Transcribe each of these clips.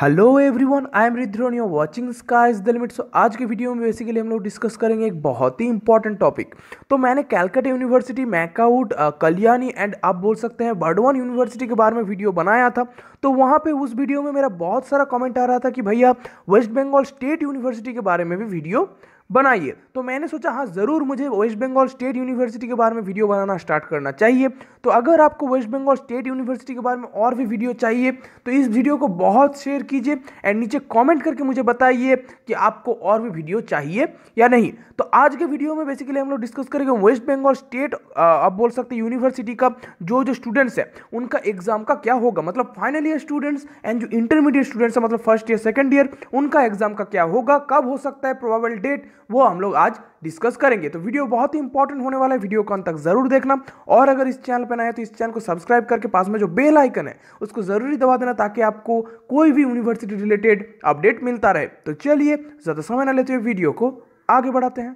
hello everyone I am Ridron you're watching sky is the limit so आज के video में basically हम लोग डिस्कस करेंगे एक बहुत ही इंपॉर्टेंट टॉपिक तो मैंने कैलकाटा यूनिवर्सिटी मैकाउड कल्याणी एंड आप बोल सकते हैं बर्डवान यूनिवर्सिटी के बारे में वीडियो बनाया था तो वहाँ पे उस वीडियो में मेरा बहुत सारा कॉमेंट आ रहा था कि भैया वेस्ट बंगाल स्टेट यूनिवर्सिटी के बारे में भी वीडियो बनाइए तो मैंने सोचा हाँ ज़रूर मुझे वेस्ट बंगाल स्टेट यूनिवर्सिटी के बारे में वीडियो बनाना स्टार्ट करना चाहिए तो अगर आपको वेस्ट बंगाल स्टेट यूनिवर्सिटी के बारे में और भी वीडियो चाहिए तो इस वीडियो को बहुत शेयर कीजिए एंड नीचे कॉमेंट करके मुझे बताइए कि आपको और भी वीडियो चाहिए या नहीं तो आज के वीडियो में बेसिकली हम लोग डिस्कस करेंगे वेस्ट बंगाल स्टेट आप बोल सकते हैं यूनिवर्सिटी का जो जो स्टूडेंट्स है उनका एग्जाम का क्या होगा मतलब फाइनल ईयर स्टूडेंट्स एंड जो इंटरमीडिएट स्टूडेंट्स है मतलब फर्स्ट ईयर सेकेंड ईयर उनका एग्जाम का क्या होगा कब हो सकता है प्रोबेबल डेट वो हम लोग आज डिस्कस करेंगे तो वीडियो बहुत ही इंपॉर्टेंट होने वाला है वीडियो को अंत तक जरूर देखना और अगर इस चैनल पर नए तो इस चैनल को सब्सक्राइब करके पास में जो बेल आइकन है उसको जरूरी दबा देना ताकि आपको कोई भी यूनिवर्सिटी रिलेटेड अपडेट मिलता रहे तो चलिए ज़्यादा समय ना लेते हुए वीडियो को आगे बढ़ाते हैं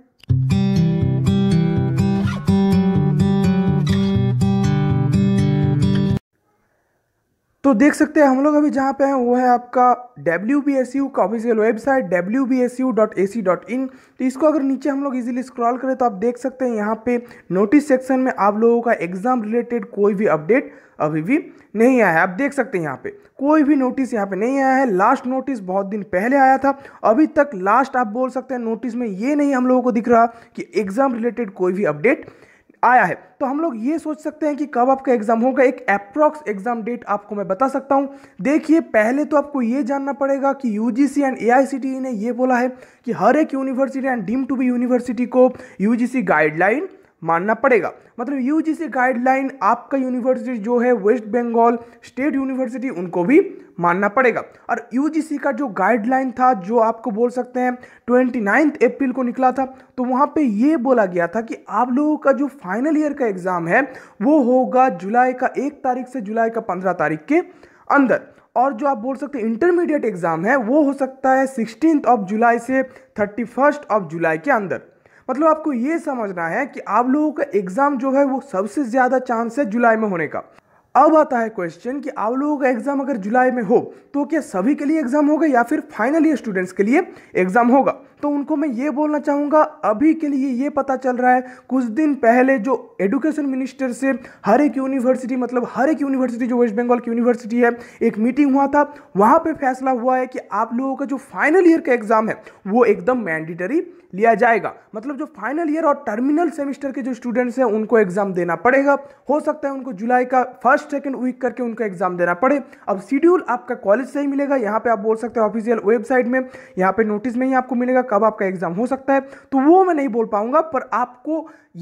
तो देख सकते हैं हम लोग अभी जहाँ पे हैं वो है आपका डब्ल्यू बी एस यू का official website W B S U dot A C dot in तो इसको अगर नीचे हम लोग इजीली स्क्रॉल करें तो आप देख सकते हैं यहाँ पे नोटिस सेक्शन में आप लोगों का एग्जाम रिलेटेड कोई भी अपडेट अभी भी नहीं आया है आप देख सकते हैं यहाँ पे कोई भी नोटिस यहाँ पे नहीं आया है लास्ट नोटिस बहुत दिन पहले आया था अभी तक लास्ट आप बोल सकते हैं नोटिस में ये नहीं हम लोगों को दिख रहा कि एग्ज़ाम रिलेटेड कोई भी अपडेट आया है तो हम लोग ये सोच सकते हैं कि कब आपका एग्ज़ाम होगा एक अप्रॉक्स एग्ज़ाम डेट आपको मैं बता सकता हूँ देखिए पहले तो आपको ये जानना पड़ेगा कि यू एंड ए ने ये बोला है कि हर एक university and deem to be university को यू गाइडलाइन मानना पड़ेगा मतलब यूजीसी गाइडलाइन आपका यूनिवर्सिटी जो है वेस्ट बंगाल स्टेट यूनिवर्सिटी उनको भी मानना पड़ेगा और यूजीसी का जो गाइडलाइन था जो आपको बोल सकते हैं ट्वेंटी नाइन्थ अप्रैल को निकला था तो वहाँ पे ये बोला गया था कि आप लोगों का जो फाइनल ईयर का एग्ज़ाम है वो होगा जुलाई का एक तारीख से जुलाई का पंद्रह तारीख के अंदर और जो आप बोल सकते हैं इंटरमीडिएट एग्ज़ाम है वो हो सकता है सिक्सटीन ऑफ जुलाई से थर्टी फर्स्ट ऑफ जुलाई के अंदर मतलब आपको ये समझना है कि आप लोगों का एग्ज़ाम जो है वो सबसे ज़्यादा चांस है जुलाई में होने का अब आता है क्वेश्चन कि आप लोगों का एग्ज़ाम अगर जुलाई में हो तो क्या सभी के लिए एग्ज़ाम होगा या फिर फाइनल ईयर स्टूडेंट्स के लिए एग्ज़ाम होगा तो उनको मैं ये बोलना चाहूँगा अभी के लिए ये पता चल रहा है कुछ दिन पहले जो एडुकेशन मिनिस्टर से हर एक यूनिवर्सिटी मतलब हर एक यूनिवर्सिटी जो वेस्ट बंगाल की यूनिवर्सिटी है एक मीटिंग हुआ था वहाँ पर फैसला हुआ है कि आप लोगों का जो फाइनल ईयर का एग्ज़ाम है वो एकदम मैंडेटरी लिया जाएगा मतलब जो फाइनल ईयर और टर्मिनल सेमेस्टर के जो स्टूडेंट्स हैं उनको एग्ज़ाम देना पड़ेगा हो सकता है उनको जुलाई का फर्स्ट सेकेंड वीक करके उनको एग्ज़ाम देना पड़े अब शेड्यूल आपका कॉलेज से ही मिलेगा यहाँ पे आप बोल सकते हैं ऑफिशियल वेबसाइट में यहाँ पे नोटिस में ही आपको मिलेगा कब आपका एग्ज़ाम हो सकता है तो वो मैं नहीं बोल पाऊंगा पर आपको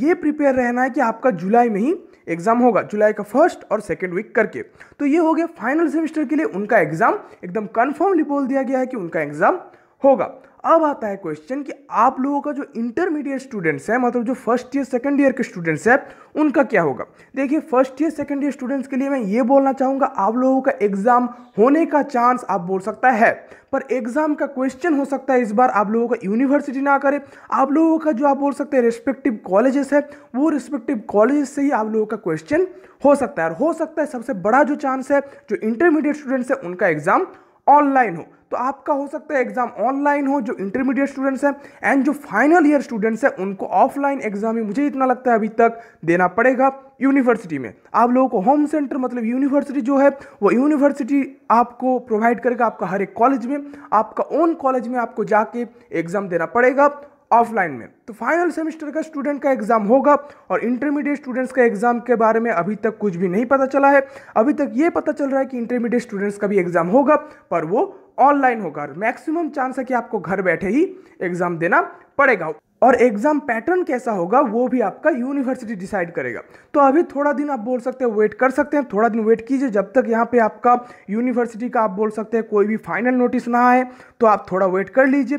ये प्रिपेयर रहना है कि आपका जुलाई में ही एग्ज़ाम होगा जुलाई का फर्स्ट और सेकेंड वीक करके तो ये हो गया फाइनल सेमेस्टर के लिए उनका एग्ज़ाम एकदम कन्फर्मली बोल दिया गया है कि उनका एग्ज़ाम होगा अब आता है क्वेश्चन कि आप लोगों का जो इंटरमीडिएट स्टूडेंट्स है मतलब जो फर्स्ट ईयर सेकंड ईयर के स्टूडेंट्स हैं उनका क्या होगा देखिए first year second year students के लिए मैं ये बोलना चाहूँगा आप लोगों का एग्ज़ाम होने का चांस आप बोल सकता है पर एग्ज़ाम का क्वेश्चन हो सकता है इस बार आप लोगों का यूनिवर्सिटी ना करे आप लोगों का जो आप बोल सकते हैं रिस्पेक्टिव कॉलेजेस है वो रिस्पेक्टिव कॉलेजेस से ही आप लोगों का क्वेश्चन हो सकता है और हो सकता है सबसे बड़ा जो चांस है जो इंटरमीडिएट स्टूडेंट्स है उनका एग्ज़ाम ऑनलाइन हो तो आपका हो सकता है एग्जाम ऑनलाइन हो जो इंटरमीडिएट स्टूडेंट्स हैं एंड जो फाइनल ईयर स्टूडेंट्स हैं उनको ऑफलाइन एग्जाम ही मुझे इतना लगता है अभी तक देना पड़ेगा यूनिवर्सिटी में आप लोगों को होम सेंटर मतलब यूनिवर्सिटी जो है वो यूनिवर्सिटी आपको प्रोवाइड करेगा आपका हर एक कॉलेज में आपका ओन कॉलेज में आपको जाके एग्ज़ाम देना पड़ेगा ऑफलाइन में तो फाइनल सेमेस्टर का स्टूडेंट का एग्ज़ाम होगा और इंटरमीडिएट स्टूडेंट्स का एग्ज़ाम के बारे में अभी तक कुछ भी नहीं पता चला है अभी तक ये पता चल रहा है कि इंटरमीडिएट स्टूडेंट्स का भी एग्ज़ाम होगा पर वो ऑनलाइन होगा मैक्सिमम चांस है कि आपको घर बैठे ही एग्ज़ाम देना पड़ेगा और एग्जाम पैटर्न कैसा होगा वो भी आपका यूनिवर्सिटी डिसाइड करेगा तो अभी थोड़ा दिन आप बोल सकते हैं वेट कर सकते हैं थोड़ा दिन वेट कीजिए जब तक यहाँ पे आपका यूनिवर्सिटी का आप बोल सकते हैं कोई भी फाइनल नोटिस ना आए तो आप थोड़ा वेट कर लीजिए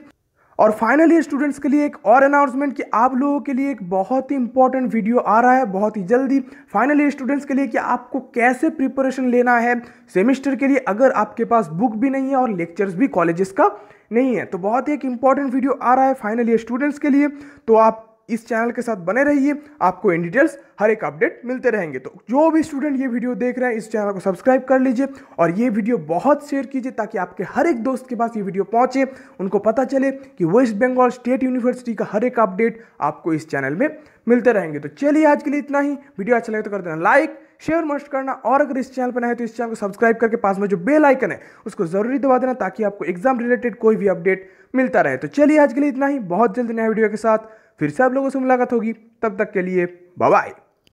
और फाइनली स्टूडेंट्स के लिए एक और अनाउंसमेंट कि आप लोगों के लिए एक बहुत ही इंपॉर्टेंट वीडियो आ रहा है बहुत ही जल्दी फाइनली स्टूडेंट्स के लिए कि आपको कैसे प्रिपरेशन लेना है सेमिस्टर के लिए अगर आपके पास बुक भी नहीं है और लेक्चर्स भी कॉलेजेस का नहीं है तो बहुत ही एक इंपॉर्टेंट वीडियो आ रहा है फाइनल ईयर स्टूडेंट्स के लिए तो आप इस चैनल के साथ बने रहिए आपको इन डिटेल्स हर एक अपडेट मिलते रहेंगे तो जो भी स्टूडेंट ये वीडियो देख रहे हैं इस चैनल को सब्सक्राइब कर लीजिए और ये वीडियो बहुत शेयर कीजिए ताकि आपके हर एक दोस्त के पास ये वीडियो पहुंचे उनको पता चले कि वेस्ट बंगाल स्टेट यूनिवर्सिटी का हर एक अपडेट आपको इस चैनल में मिलते रहेंगे तो चलिए आज के लिए इतना ही वीडियो अच्छा लगे तो कर देना लाइक शेयर मस्ट करना और अगर इस चैनल पर नए तो इस चैनल को सब्सक्राइब करके पास में जो बेल आइकन है उसको जरूरी दबा देना ताकि आपको एग्जाम रिलेटेड कोई भी अपडेट मिलता रहे तो चलिए आज के लिए इतना ही बहुत जल्द नया वीडियो के साथ फिर से आप लोगों से मुलाकात होगी तब तक के लिए बाय